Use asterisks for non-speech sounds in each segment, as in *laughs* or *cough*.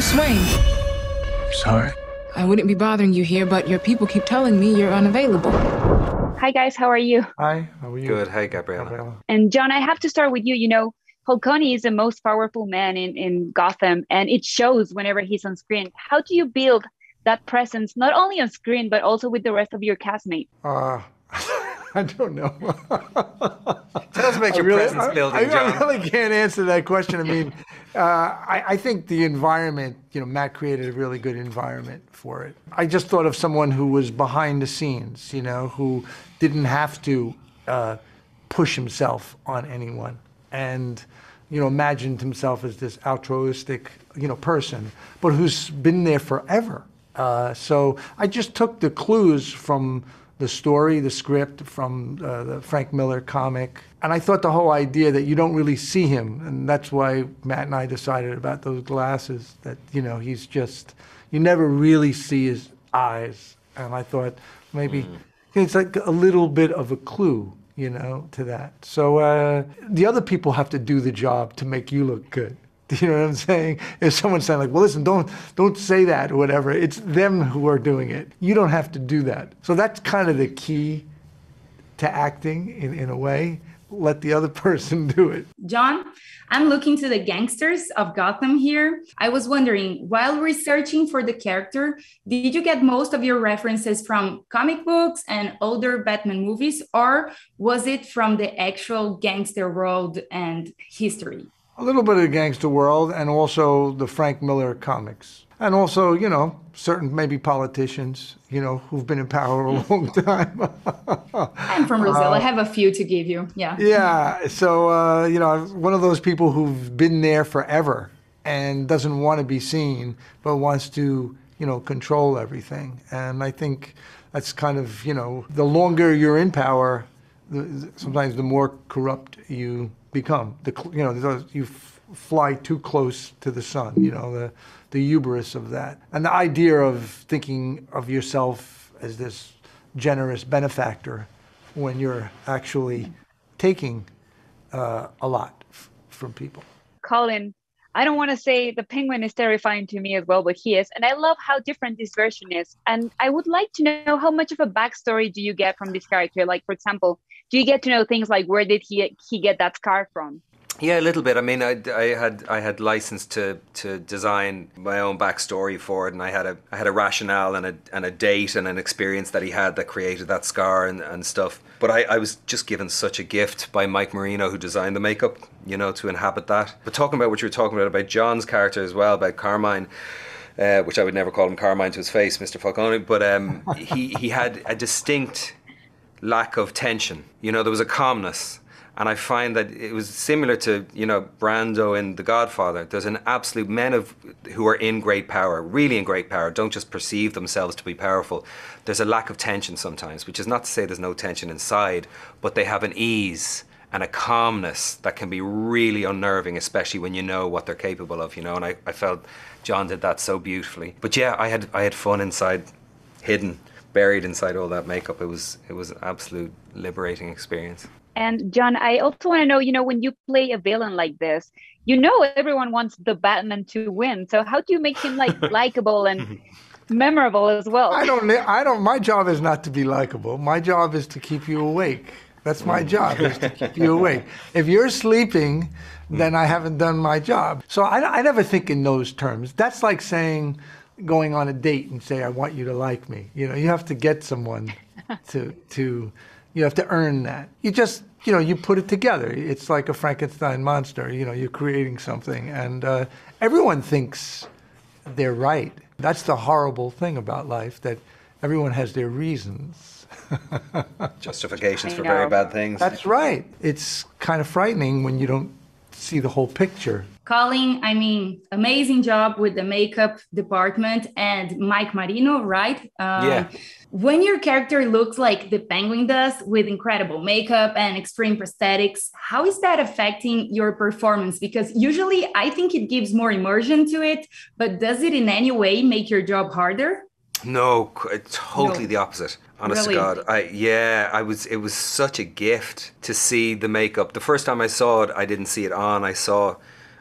Bruce Wayne. I'm sorry. I wouldn't be bothering you here, but your people keep telling me you're unavailable. Hi, guys. How are you? Hi. How are you? Good. Hey, Gabriella. Gabriella. And John, I have to start with you. You know, Falcone is the most powerful man in, in Gotham, and it shows whenever he's on screen. How do you build that presence, not only on screen, but also with the rest of your castmates? Uh, *laughs* I don't know. *laughs* Tell us about your really, presence I, building, I, John. I really can't answer that question. I mean, uh, I, I, think the environment, you know, Matt created a really good environment for it. I just thought of someone who was behind the scenes, you know, who didn't have to uh, push himself on anyone. And, you know, imagined himself as this altruistic, you know, person, but who's been there forever. Uh, so I just took the clues from the story, the script from uh, the Frank Miller comic. And I thought the whole idea that you don't really see him, and that's why Matt and I decided about those glasses that, you know, he's just, you never really see his eyes. And I thought maybe mm. it's like a little bit of a clue, you know, to that. So uh, the other people have to do the job to make you look good. Do *laughs* you know what I'm saying? If someone's saying like, well, listen, don't, don't say that or whatever, it's them who are doing it. You don't have to do that. So that's kind of the key to acting in, in a way. Let the other *laughs* person do it. John, I'm looking to the gangsters of Gotham here. I was wondering, while researching for the character, did you get most of your references from comic books and older Batman movies, or was it from the actual gangster world and history? a little bit of the gangster world and also the Frank Miller comics. And also, you know, certain maybe politicians, you know, who've been in power a *laughs* long time. *laughs* I'm from Brazil. Uh, I have a few to give you. Yeah. Yeah. So, uh, you know, I'm one of those people who've been there forever and doesn't want to be seen, but wants to, you know, control everything. And I think that's kind of, you know, the longer you're in power, the, sometimes the more corrupt you become. The, you know, you fly too close to the sun, you know, the, the hubris of that. And the idea of thinking of yourself as this generous benefactor when you're actually taking uh, a lot f- from people. Colin, I don't want to say the penguin is terrifying to me as well, but he is. And I love how different this version is. And I would like to know how much of a backstory do you get from this character? Like, for example, do you get to know things like where did he he get that scar from? Yeah, a little bit. I mean, I, I had I had license to, to design my own backstory for it, and I had a I had a rationale and a and a date and an experience that he had that created that scar and, and stuff. But I, I was just given such a gift by Mike Marino, who designed the makeup, you know, to inhabit that. But talking about what you were talking about about John's character as well, about Carmine. Uh, which I would never call him Carmine to his face, Mr. Falcone, but um, he, he had a distinct lack of tension. You know, there was a calmness. And I find that it was similar to, you know, Brando in The Godfather. There's an absolute men of who are in great power, really in great power, don't just perceive themselves to be powerful. There's a lack of tension sometimes, which is not to say there's no tension inside, but they have an ease and a calmness that can be really unnerving, especially when you know what they're capable of, you know. And I, I felt John did that so beautifully. But yeah, I had I had fun inside hidden buried inside all that makeup. It was it was an absolute liberating experience. And John, I also want to know, you know, when you play a villain like this, you know everyone wants the Batman to win. So how do you make him like *laughs* likable and *laughs* memorable as well? I don't I don't my job is not to be likable. My job is to keep you awake. That's my mm. job is to keep you awake. *laughs* If you're sleeping, mm. then I haven't done my job. So I, I never think in those terms. That's like saying going on a date and say, I want you to like me. You know, you have to get someone to, *laughs* to, you have to earn that. You just, you know, you put it together. It's like a Frankenstein monster. You know, you're creating something, and uh, everyone thinks they're right. That's the horrible thing about life that everyone has their reasons. *laughs* Justifications for very bad things. That's right. It's kind of frightening when you don't see the whole picture. Colin, I mean, amazing job with the makeup department and Mike Marino, right? Um, yeah. When your character looks like the penguin does with incredible makeup and extreme prosthetics, how is that affecting your performance? Because usually I think it gives more immersion to it, but does it in any way make your job harder? No, uh, totally no. the opposite. Honest really? to God, I yeah, I was. It was such a gift to see the makeup. The first time I saw it, I didn't see it on. I saw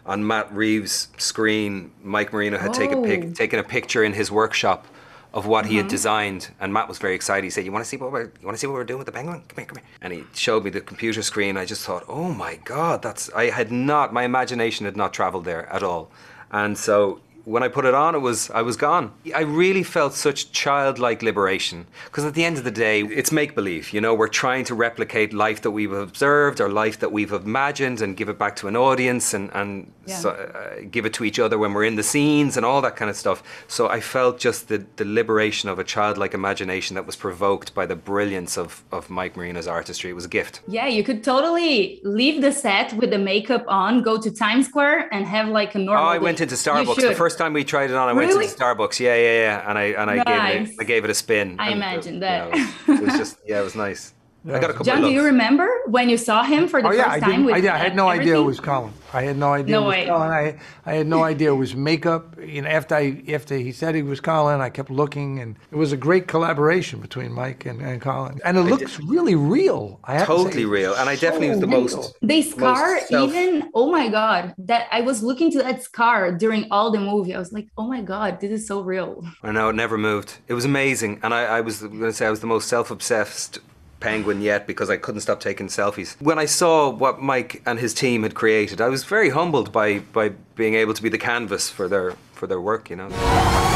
on Matt Reeves' screen. Mike Marino had oh. taken a pic, oh. taken a picture in his workshop of what mm-hmm. he had uh-huh. designed, and Matt was very excited. He said, "You want to see what we're you want to see what we're doing with the penguin? Come here, come here." And he showed me the computer screen. I just thought, "Oh my God, that's." I had not. My imagination had not traveled there at all, and so when I put it on, it was I was gone. I really felt such childlike liberation because at the end of the day, it's make believe. You know, we're trying to replicate life that we've observed or life that we've imagined and give it back to an audience and and yeah. so, uh, give it to each other when we're in the scenes and all that kind of stuff. So I felt just the the liberation of a childlike imagination that was provoked by the brilliance of of Mike Marino's artistry. It was a gift. Yeah, you could totally leave the set with the makeup on, go to Times Square, and have like a normal. Oh, I day. went into Starbucks. The first first time we tried it on, I really? went to Starbucks. Yeah, yeah, yeah. And I and I nice. gave it gave it a spin. I uh, imagine it, that. You know, it was just yeah, it was nice. I got a couple. John, do you remember when you saw him for the oh, yeah, first I time? With, I, yeah, I had no everything? idea it was Colin. I had no idea. No way. Colin. I, I had no *laughs* idea it was makeup. You know, after I, after he said he was Colin, I kept looking, and it was a great collaboration between Mike and, and Colin. And it looks did, really real. I totally real. And I definitely so was the most. They scar most self- even. Oh my god! That I was looking to that scar during all the movie. I was like, oh my god, this is so real. I know it never moved. It was amazing, and I, I was going to say I was the most self-obsessed penguin yet because I couldn't stop taking selfies. When I saw what Mike and his team had created, I was very humbled by by being able to be the canvas for their for their work, you know.